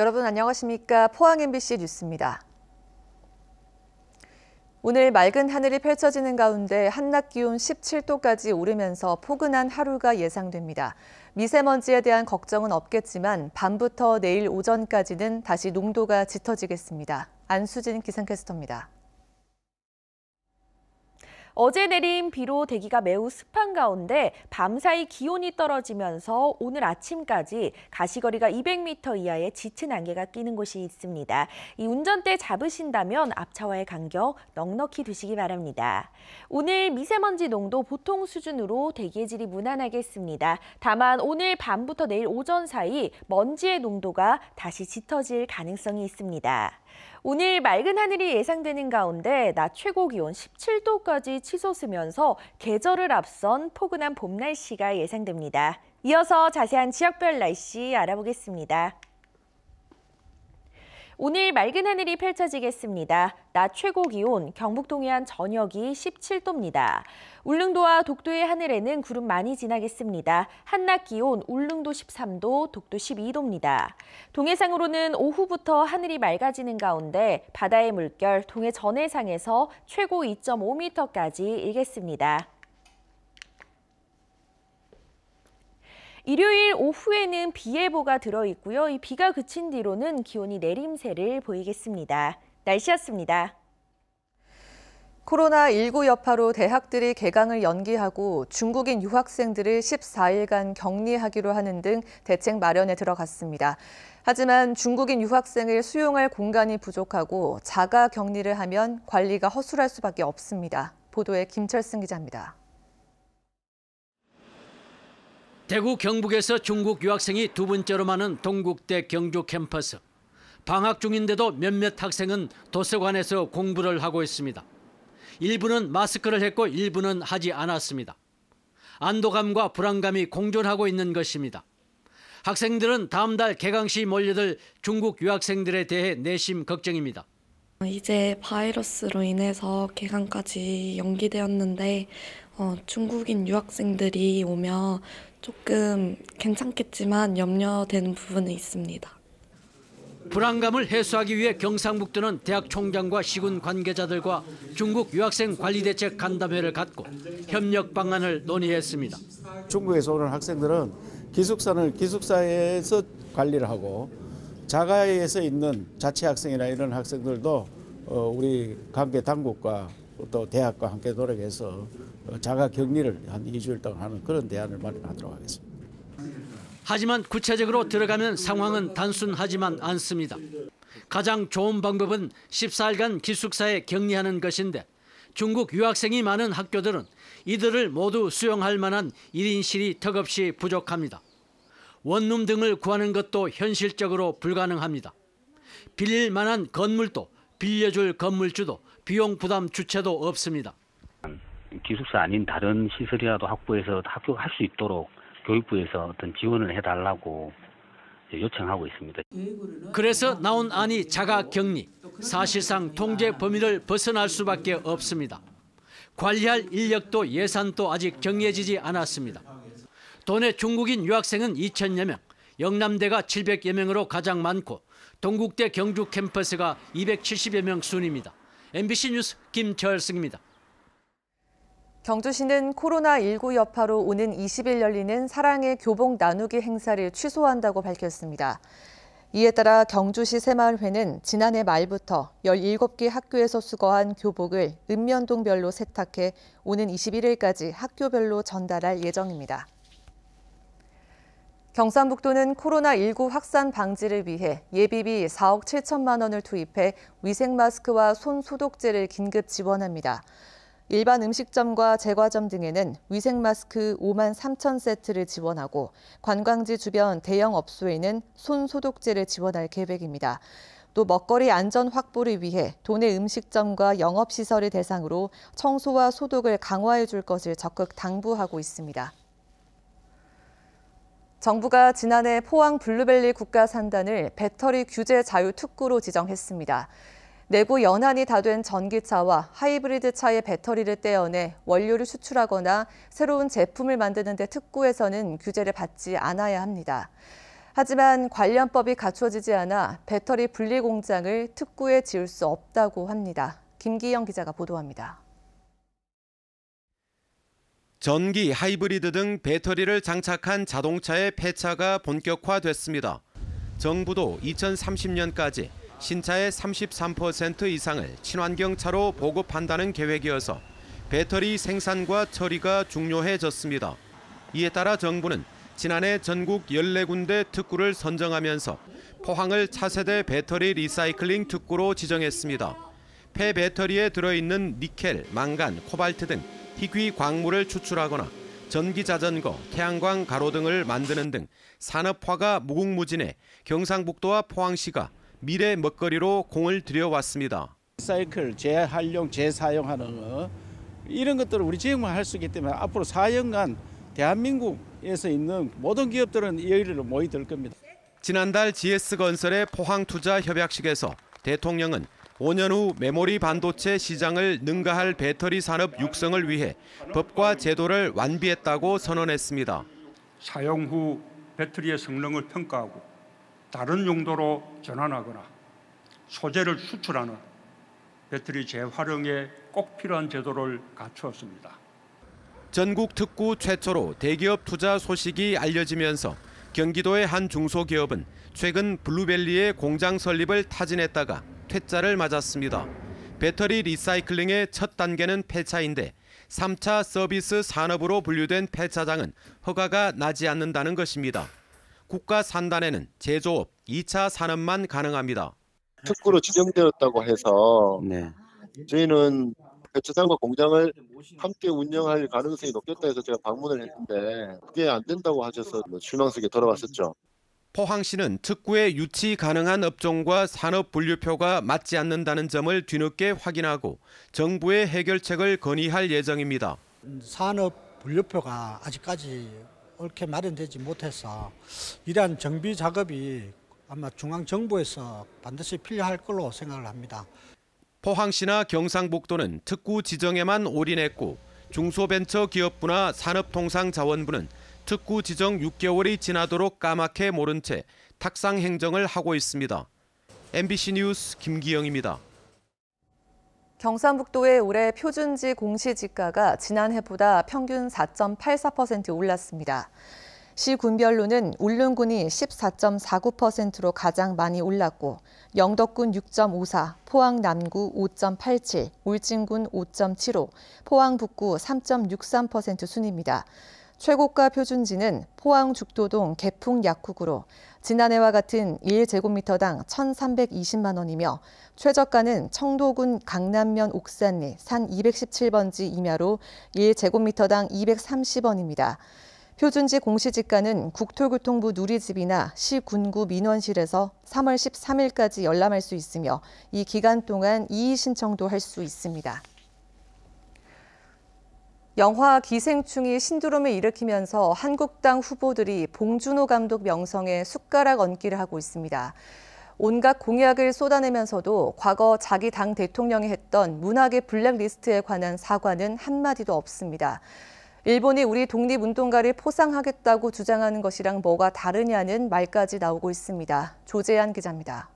여러분 안녕하십니까? 포항 MBC 뉴스입니다. 오늘 맑은 하늘이 펼쳐지는 가운데 한낮 기온 17도까지 오르면서 포근한 하루가 예상됩니다. 미세먼지에 대한 걱정은 없겠지만 밤부터 내일 오전까지는 다시 농도가 짙어지겠습니다. 안수진 기상캐스터입니다. 어제 내린 비로 대기가 매우 습한 가운데 밤사이 기온이 떨어지면서 오늘 아침까지 가시거리가 200m 이하의 짙은 안개가 끼는 곳이 있습니다. 이 운전대 잡으신다면 앞차와의 간격 넉넉히 두시기 바랍니다. 오늘 미세먼지 농도 보통 수준으로 대기의 질이 무난하겠습니다. 다만 오늘 밤부터 내일 오전 사이 먼지의 농도가 다시 짙어질 가능성이 있습니다. 오늘 맑은 하늘이 예상되는 가운데 낮 최고 기온 17도까지 치솟으면서 계절을 앞선 포근한 봄 날씨가 예상됩니다. 이어서 자세한 지역별 날씨 알아보겠습니다. 오늘 맑은 하늘이 펼쳐지겠습니다. 낮 최고 기온 경북 동해안 전역이 17도입니다. 울릉도와 독도의 하늘에는 구름 많이 지나겠습니다. 한낮 기온 울릉도 13도, 독도 12도입니다. 동해상으로는 오후부터 하늘이 맑아지는 가운데 바다의 물결 동해 전해상에서 최고 2.5m까지 일겠습니다. 일요일 오후에는 비 예보가 들어 있고요. 이 비가 그친 뒤로는 기온이 내림세를 보이겠습니다. 날씨였습니다. 코로나19 여파로 대학들이 개강을 연기하고 중국인 유학생들을 14일간 격리하기로 하는 등 대책 마련에 들어갔습니다. 하지만 중국인 유학생을 수용할 공간이 부족하고 자가 격리를 하면 관리가 허술할 수밖에 없습니다. 보도에 김철승 기자입니다. 대구 경북에서 중국 유학생이 두 번째로 많은 동국대 경주 캠퍼스. 방학 중인데도 몇몇 학생은 도서관에서 공부를 하고 있습니다. 일부는 마스크를 했고 일부는 하지 않았습니다. 안도감과 불안감이 공존하고 있는 것입니다. 학생들은 다음 달 개강 시 몰려들 중국 유학생들에 대해 내심 걱정입니다. 이제 바이러스로 인해서 개강까지 연기되었는데 어, 중국인 유학생들이 오면 조금 괜찮겠지만 염려되는 부분은 있습니다. 불안감을 해소하기 위해 경상북도는 대학 총장과 시군 관계자들과 중국 유학생 관리 대책 간담회를 갖고 협력 방안을 논의했습니다. 중국에서 오는 학생들은 기숙사는 기숙사에서 관리를 하고 자가에서 있는 자체 학생이나 이런 학생들도 어, 우리 관계 당국과 또 대학과 함께 노력해서 어, 자가 격리를 한 2주일 동안 하는 그런 대안을 마련하도록 하겠습니다. 하지만 구체적으로 들어가면 상황은 단순하지만 않습니다. 가장 좋은 방법은 14일간 기숙사에 격리하는 것인데 중국 유학생이 많은 학교들은 이들을 모두 수용할 만한 1인실이 턱없이 부족합니다. 원룸 등을 구하는 것도 현실적으로 불가능합니다. 빌릴 만한 건물도 빌려줄 건물주도 비용 부담 주체도 없습니다. 기숙사 아닌 다른 시설이라도 확보해서 합격할 수 있도록 교육부에서 어떤 지원을 해달라고 요청하고 있습니다. 그래서 나온 안이 자가격리, 사실상 통제 범위를 벗어날 수밖에 없습니다. 관리할 인력도 예산도 아직 정해지지 않았습니다. 도내 중국인 유학생은 2천여 명, 영남대가 700여 명으로 가장 많고 동국대 경주 캠퍼스가 270여 명 순입니다. MBC 뉴스 김철승입니다. 경주시는 코로나19 여파로 오는 20일 열리는 사랑의 교복 나누기 행사를 취소한다고 밝혔습니다. 이에 따라 경주시 새마을회는 지난해 말부터 17개 학교에서 수거한 교복을 읍면동별로 세탁해 오는 21일까지 학교별로 전달할 예정입니다. 경상북도는 코로나19 확산 방지를 위해 예비비 4억 7천만 원을 투입해 위생마스크와 손소독제를 긴급 지원합니다. 일반 음식점과 제과점 등에는 위생 마스크 5만 3천 세트를 지원하고 관광지 주변 대형 업소에는 손 소독제를 지원할 계획입니다. 또 먹거리 안전 확보를 위해 도내 음식점과 영업시설을 대상으로 청소와 소독을 강화해 줄 것을 적극 당부하고 있습니다. 정부가 지난해 포항 블루밸리 국가산단을 배터리 규제 자유 특구로 지정했습니다. 내부 연한이 다 된 전기차와 하이브리드 차의 배터리를 떼어내 원료를 수출하거나 새로운 제품을 만드는 데 특구에서는 규제를 받지 않아야 합니다. 하지만 관련법이 갖추어지지 않아 배터리 분리 공장을 특구에 지을 수 없다고 합니다. 김기영 기자가 보도합니다. 전기, 하이브리드 등 배터리를 장착한 자동차의 폐차가 본격화됐습니다. 정부도 2030년까지 신차의 33% 이상을 친환경 차로 보급한다는 계획이어서 배터리 생산과 처리가 중요해졌습니다. 이에 따라 정부는 지난해 전국 14군데 특구를 선정하면서 포항을 차세대 배터리 리사이클링 특구로 지정했습니다. 폐배터리에 들어있는 니켈, 망간, 코발트 등 희귀 광물을 추출하거나 전기자전거, 태양광 가로 등을 만드는 등 산업화가 무궁무진해 경상북도와 포항시가 미래 먹거리로 공을 들여왔습니다. 사이클 재활용, 재사용하는 거 이런 것들을 우리 지역만 할수 있기 때문에 앞으로 4년간 대한민국에서 있는 모든 기업들은 이 일을 모이들 겁니다. 지난달 GS건설의 포항투자협약식에서 대통령은 5년 후 메모리 반도체 시장을 능가할 배터리 산업 육성을 위해 법과 제도를 완비했다고 선언했습니다. 사용 후 배터리의 성능을 평가하고 다른 용도로 전환하거나 소재를 수출하는 배터리 재활용에 꼭 필요한 제도를 갖추었습니다. 전국 특구 최초로 대기업 투자 소식이 알려지면서 경기도의 한 중소기업은 최근 블루밸리의 공장 설립을 타진했다가 퇴짜를 맞았습니다. 배터리 리사이클링의 첫 단계는 폐차인데 3차 서비스 산업으로 분류된 폐차장은 허가가 나지 않는다는 것입니다. 국가 산단에는 제조업, 2차 산업만 가능합니다. 특구로 지정되었다고 해서 네. 저희는 주상과 공장을 함께 운영할 가능성이 높겠다 해서 제가 방문을 했는데 그게 안 된다고 하셔서 뭐 실망스럽게 돌아왔었죠. 포항시는 특구에 유치 가능한 업종과 산업 분류표가 맞지 않는다는 점을 뒤늦게 확인하고 정부에 해결책을 건의할 예정입니다. 산업 분류표가 아직까지 옳게 마련되지 못해서 이러한 정비 작업이 아마 중앙정부에서 반드시 필요할 걸로 생각을 합니다. 포항시나 경상북도는 특구 지정에만 올인했고 중소벤처기업부나 산업통상자원부는 특구 지정 6개월이 지나도록 까맣게 모른 채 탁상 행정을 하고 있습니다. MBC 뉴스 김기영입니다. 경상북도의 올해 표준지 공시지가가 지난해보다 평균 4.84% 올랐습니다. 시군별로는 울릉군이 14.49%로 가장 많이 올랐고 영덕군 6.54, 포항 남구 5.87, 울진군 5.75, 포항 북구 3.63% 순입니다. 최고가 표준지는 포항 죽도동 개풍 약국으로 지난해와 같은 1제곱미터당 1,320만 원이며 최저가는 청도군 강남면 옥산리 산 217번지 임야로 1제곱미터당 230원입니다. 표준지 공시지가는 국토교통부 누리집이나 시 군구 민원실에서 3월 13일까지 열람할 수 있으며 이 기간 동안 이의신청도 할 수 있습니다. 영화 기생충이 신드롬을 일으키면서 한국당 후보들이 봉준호 감독 명성에 숟가락 얹기를 하고 있습니다. 온갖 공약을 쏟아내면서도 과거 자기 당 대통령이 했던 문학의 블랙리스트에 관한 사과는 한마디도 없습니다. 일본이 우리 독립운동가를 포상하겠다고 주장하는 것이랑 뭐가 다르냐는 말까지 나오고 있습니다. 조재한 기자입니다.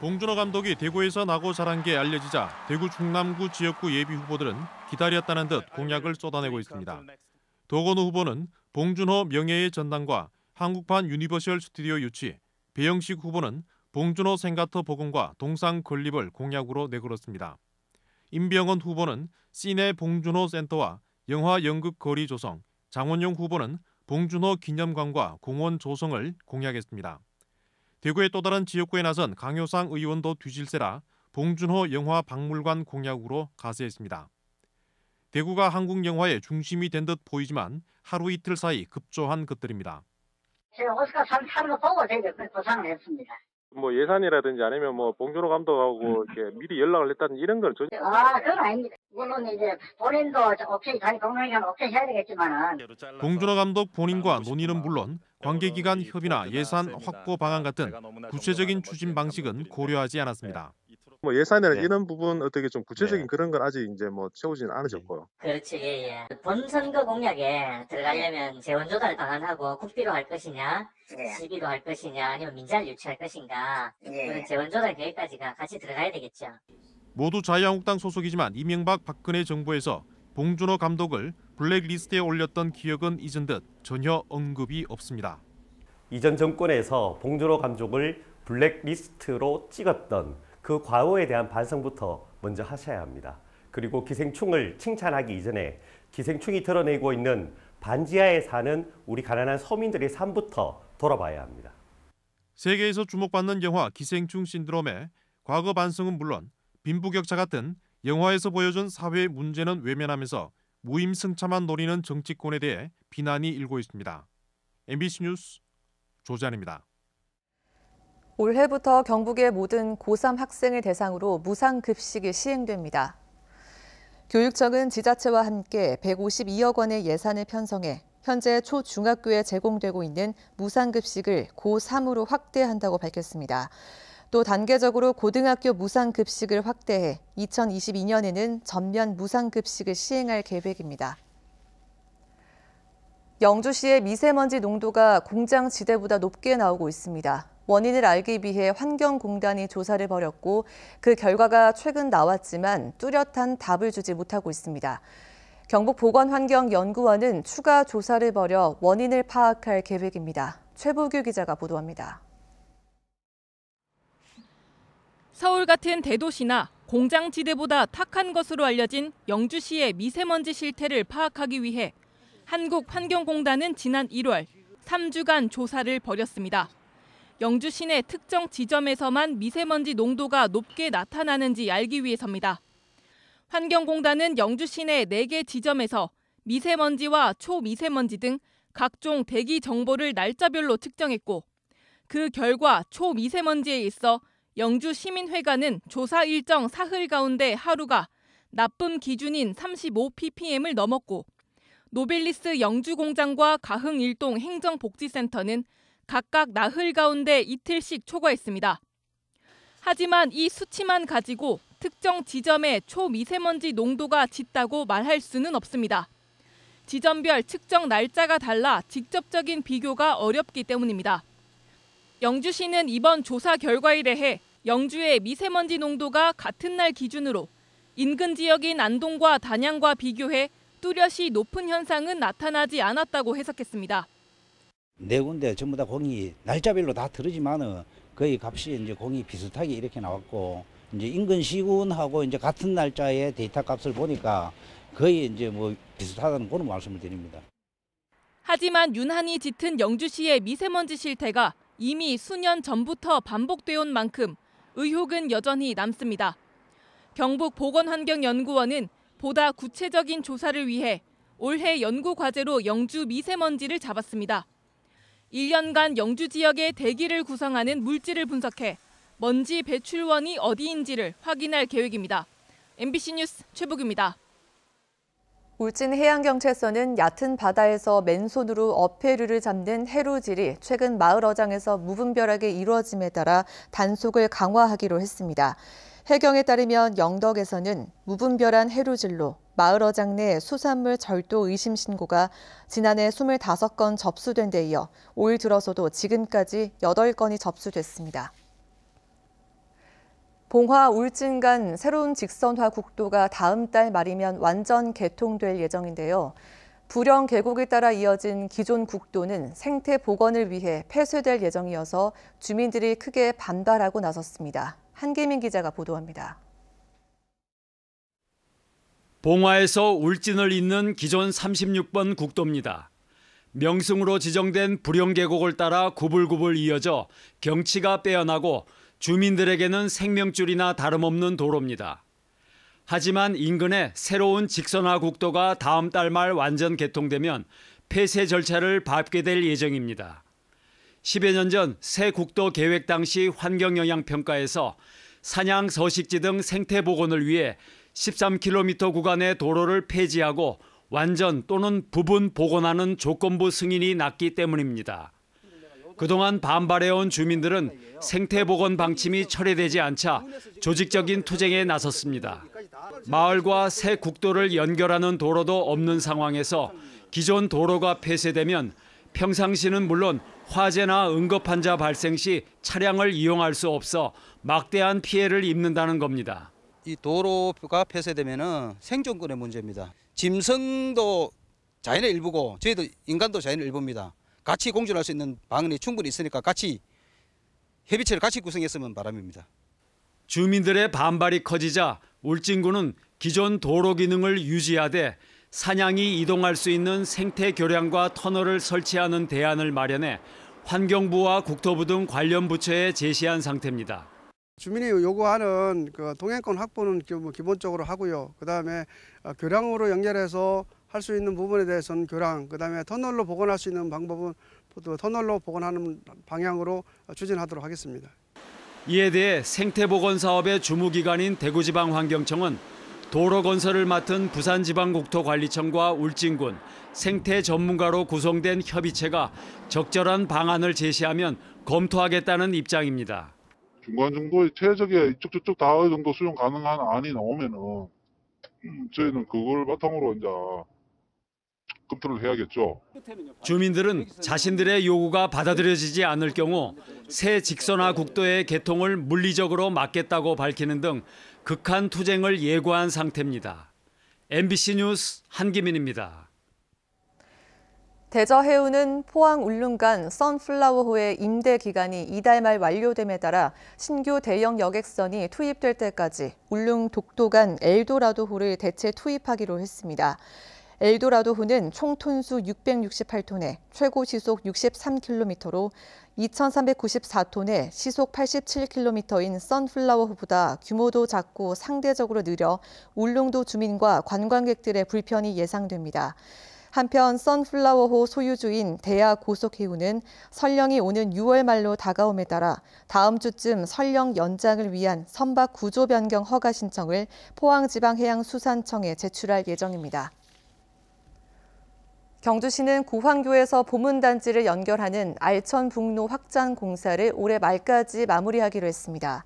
봉준호 감독이 대구에서 나고 자란 게 알려지자 대구 중남구 지역구 예비 후보들은 기다렸다는 듯 공약을 쏟아내고 있습니다. 도건우 후보는 봉준호 명예의 전당과 한국판 유니버셜 스튜디오 유치, 배영식 후보는 봉준호 생가터 복원과 동상 건립을 공약으로 내걸었습니다. 임병헌 후보는 시내 봉준호 센터와 영화 연극 거리 조성, 장원용 후보는 봉준호 기념관과 공원 조성을 공약했습니다. 대구의 또 다른 지역구에 나선 강효상 의원도 뒤질세라 봉준호 영화 박물관 공약으로 가세했습니다. 대구가 한국 영화의 중심이 된 듯 보이지만 하루 이틀 사이 급조한 것들입니다. 제가 오스카 상 타는 거 보고 되게 보상을 그 했습니다. 뭐 예산이라든지 아니면 뭐 봉준호 감독하고 음. 이렇게 미리 연락을 했다든지 이런 걸 전혀 아, 그건 아닙니다. 물론 이제 본인도 업체 자기 동료이랑 업체 해야 되겠지만은 봉준호 감독 본인과 논의는 물론 관계기관 협의나 예산 확보 방안 같은 구체적인 추진 방식은 고려하지 않았습니다. 네. 뭐 예산이나 네. 이런 부분 어떻게 좀 구체적인 네. 그런 건 아직 이제 뭐 채우진 네. 않으셨고요. 그렇지, 예, 예. 본선거 공약에 들어가려면 재원 조달 방안하고 국비로 할 것이냐, 예. 네. 시비로 할 것이냐, 아니면 민자를 유치할 것인가, 예. 그런 재원 조달 계획까지가 같이 들어가야 되겠죠. 모두 자유한국당 소속이지만 이명박 박근혜 정부에서 봉준호 감독을 블랙리스트에 올렸던 기억은 잊은 듯 전혀 언급이 없습니다. 이전 정권에서 봉준호 감독을 블랙리스트로 찍었던 그 과오에 대한 반성부터 먼저 하셔야 합니다. 그리고 기생충을 칭찬하기 이전에 기생충이 드러내고 있는 반지하에 사는 우리 가난한 서민들의 삶부터 돌아봐야 합니다. 세계에서 주목받는 영화 기생충 신드롬의 과거 반성은 물론 빈부격차 같은 영화에서 보여준 사회의 문제는 외면하면서 무임승차만 노리는 정치권에 대해 비난이 일고 있습니다. MBC 뉴스 조잔입니다. 올해부터 경북의 모든 고3 학생을 대상으로 무상급식이 시행됩니다. 교육청은 지자체와 함께 152억 원의 예산을 편성해 현재 초중학교에 제공되고 있는 무상급식을 고3으로 확대한다고 밝혔습니다. 또 단계적으로 고등학교 무상급식을 확대해 2022년에는 전면 무상급식을 시행할 계획입니다. 영주시의 미세먼지 농도가 공장 지대보다 높게 나오고 있습니다. 원인을 알기 위해 환경공단이 조사를 벌였고 그 결과가 최근 나왔지만 뚜렷한 답을 주지 못하고 있습니다. 경북보건환경연구원은 추가 조사를 벌여 원인을 파악할 계획입니다. 최보규 기자가 보도합니다. 서울 같은 대도시나 공장 지대보다 탁한 것으로 알려진 영주시의 미세먼지 실태를 파악하기 위해 한국환경공단은 지난 1월 3주간 조사를 벌였습니다. 영주 시내 특정 지점에서만 미세먼지 농도가 높게 나타나는지 알기 위해서입니다. 환경공단은 영주 시내 4개 지점에서 미세먼지와 초미세먼지 등 각종 대기 정보를 날짜별로 측정했고 그 결과 초미세먼지에 있어 영주 시민회관은 조사 일정 사흘 가운데 하루가 나쁨 기준인 35 ppm을 넘었고 노빌리스 영주 공장과 가흥 일동 행정복지센터는 각각 나흘 가운데 이틀씩 초과했습니다. 하지만 이 수치만 가지고 특정 지점의 초미세먼지 농도가 짙다고 말할 수는 없습니다. 지점별 측정 날짜가 달라 직접적인 비교가 어렵기 때문입니다. 영주시는 이번 조사 결과에 대해 영주의 미세먼지 농도가 같은 날 기준으로 인근 지역인 안동과 단양과 비교해 뚜렷이 높은 현상은 나타나지 않았다고 해석했습니다. 네 군데 전부 다 공이 날짜별로 다 다르지만은 거의 값이 이제 공이 비슷하게 이렇게 나왔고 이제 인근 시군하고 이제 같은 날짜의 데이터 값을 보니까 거의 이제 뭐 비슷하다는 그런 말씀을 드립니다. 하지만 윤한이 짙은 영주시의 미세먼지 실태가 이미 수년 전부터 반복돼온 만큼 의혹은 여전히 남습니다. 경북 보건환경연구원은 보다 구체적인 조사를 위해 올해 연구 과제로 영주 미세먼지를 잡았습니다. 1년간 영주 지역의 대기를 구성하는 물질을 분석해 먼지 배출원이 어디인지를 확인할 계획입니다. MBC 뉴스 최복입니다. 울진 해양경찰서는 얕은 바다에서 맨손으로 어패류를 잡는 해루질이 최근 마을 어장에서 무분별하게 이루어짐에 따라 단속을 강화하기로 했습니다. 해경에 따르면 영덕에서는 무분별한 해루질로 마을어장 내 수산물 절도 의심 신고가 지난해 25건 접수된 데 이어 5일 들어서도 지금까지 8건이 접수됐습니다. 봉화 울진 간 새로운 직선화 국도가 다음 달 말이면 완전 개통될 예정인데요. 불영 계곡에 따라 이어진 기존 국도는 생태 복원을 위해 폐쇄될 예정이어서 주민들이 크게 반발하고 나섰습니다. 한계민 기자가 보도합니다. 봉화에서 울진을 잇는 기존 36번 국도입니다. 명승으로 지정된 불용계곡을 따라 구불구불 이어져 경치가 빼어나고 주민들에게는 생명줄이나 다름없는 도로입니다. 하지만 인근에 새로운 직선화 국도가 다음 달 말 완전 개통되면 폐쇄 절차를 밟게 될 예정입니다. 10여 년 전 새 국도 계획 당시 환경영향평가에서 사냥 서식지 등 생태복원을 위해 13km 구간의 도로를 폐지하고 완전 또는 부분 복원하는 조건부 승인이 났기 때문입니다. 그동안 반발해온 주민들은 생태복원 방침이 철회되지 않자 조직적인 투쟁에 나섰습니다. 마을과 새 국도를 연결하는 도로도 없는 상황에서 기존 도로가 폐쇄되면 평상시는 물론 화재나 응급환자 발생 시 차량을 이용할 수 없어 막대한 피해를 입는다는 겁니다. 이 도로가 폐쇄되면은 생존권의 문제입니다. 짐승도 자연의 일부고 저희도 인간도 자연의 일부입니다. 같이 공존할 수 있는 방안이 충분히 있으니까 같이 협의체를 같이 구성했으면 바람입니다. 주민들의 반발이 커지자 울진군은 기존 도로 기능을 유지하되 사냥이 이동할 수 있는 생태 교량과 터널을 설치하는 대안을 마련해 환경부와 국토부 등 관련 부처에 제시한 상태입니다. 주민이 요구하는 그 동행권 확보는 뭐 기본적으로 하고요. 그 다음에 어, 교량으로 연결해서 할 수 있는 부분에 대해서는 교량, 그 다음에 터널로 복원할 수 있는 방법은 터널로 복원하는 방향으로 추진하도록 하겠습니다. 이에 대해 생태복원 사업의 주무기관인 대구지방환경청은 도로 건설을 맡은 부산지방국토관리청과 울진군, 생태 전문가로 구성된 협의체가 적절한 방안을 제시하면 검토하겠다는 입장입니다. 중간 정도의 최적의 이쪽 저쪽 다 어느 정도 수용 가능한 안이 나오면은 음, 저희는 그걸 바탕으로 이제 검토를 해야겠죠. 주민들은 자신들의 요구가 받아들여지지 않을 경우 새 직선화 국도의 개통을 물리적으로 막겠다고 밝히는 등 극한 투쟁을 예고한 상태입니다. MBC 뉴스 한기민입니다. 대저해운은 포항 울릉 간 선플라워호의 임대 기간이 이달 말 완료됨에 따라 신규 대형 여객선이 투입될 때까지 울릉 독도 간 엘도라도호를 대체 투입하기로 했습니다. 엘도라도호는 총 톤수 668톤에 최고 시속 63km로 2,394톤에 시속 87km인 선플라워호보다 규모도 작고 상대적으로 느려 울릉도 주민과 관광객들의 불편이 예상됩니다. 한편 선플라워호 소유주인 대야고속해운은 설령이 오는 6월 말로 다가옴에 따라 다음 주쯤 설령 연장을 위한 선박 구조 변경 허가 신청을 포항지방해양수산청에 제출할 예정입니다. 경주시는 고황교에서 보문단지를 연결하는 알천북로 확장 공사를 올해 말까지 마무리하기로 했습니다.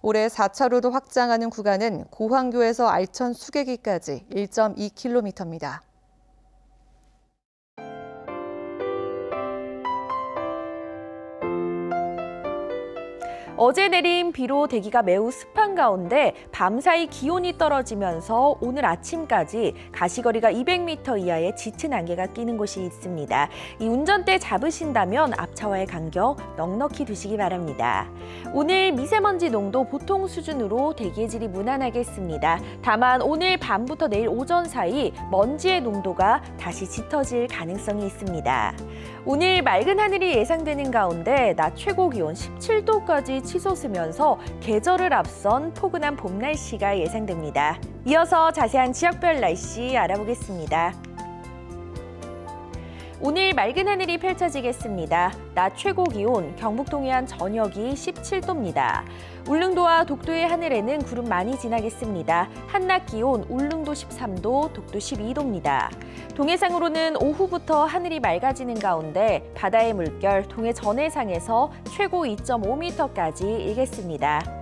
올해 4차로도 확장하는 구간은 고황교에서 알천 수계기까지 1.2km입니다. 어제 내린 비로 대기가 매우 습한 가운데 밤사이 기온이 떨어지면서 오늘 아침까지 가시거리가 200m 이하의 짙은 안개가 끼는 곳이 있습니다. 이 운전대 잡으신다면 앞차와의 간격 넉넉히 두시기 바랍니다. 오늘 미세먼지 농도 보통 수준으로 대기의 질이 무난하겠습니다. 다만 오늘 밤부터 내일 오전 사이 먼지의 농도가 다시 짙어질 가능성이 있습니다. 오늘 맑은 하늘이 예상되는 가운데 낮 최고 기온 17도까지 치솟으면서 계절을 앞선 포근한 봄 날씨가 예상됩니다. 이어서 자세한 지역별 날씨 알아보겠습니다. 오늘 맑은 하늘이 펼쳐지겠습니다. 낮 최고 기온 경북 동해안 전역이 17도입니다. 울릉도와 독도의 하늘에는 구름 많이 지나겠습니다. 한낮 기온 울릉도 13도, 독도 12도입니다. 동해상으로는 오후부터 하늘이 맑아지는 가운데 바다의 물결 동해 전해상에서 최고 2.5m까지 일겠습니다.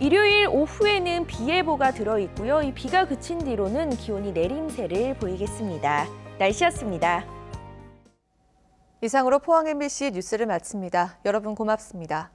일요일 오후에는 비 예보가 들어있고요. 이 비가 그친 뒤로는 기온이 내림세를 보이겠습니다. 날씨였습니다. 이상으로 포항 MBC 뉴스를 마칩니다. 여러분 고맙습니다.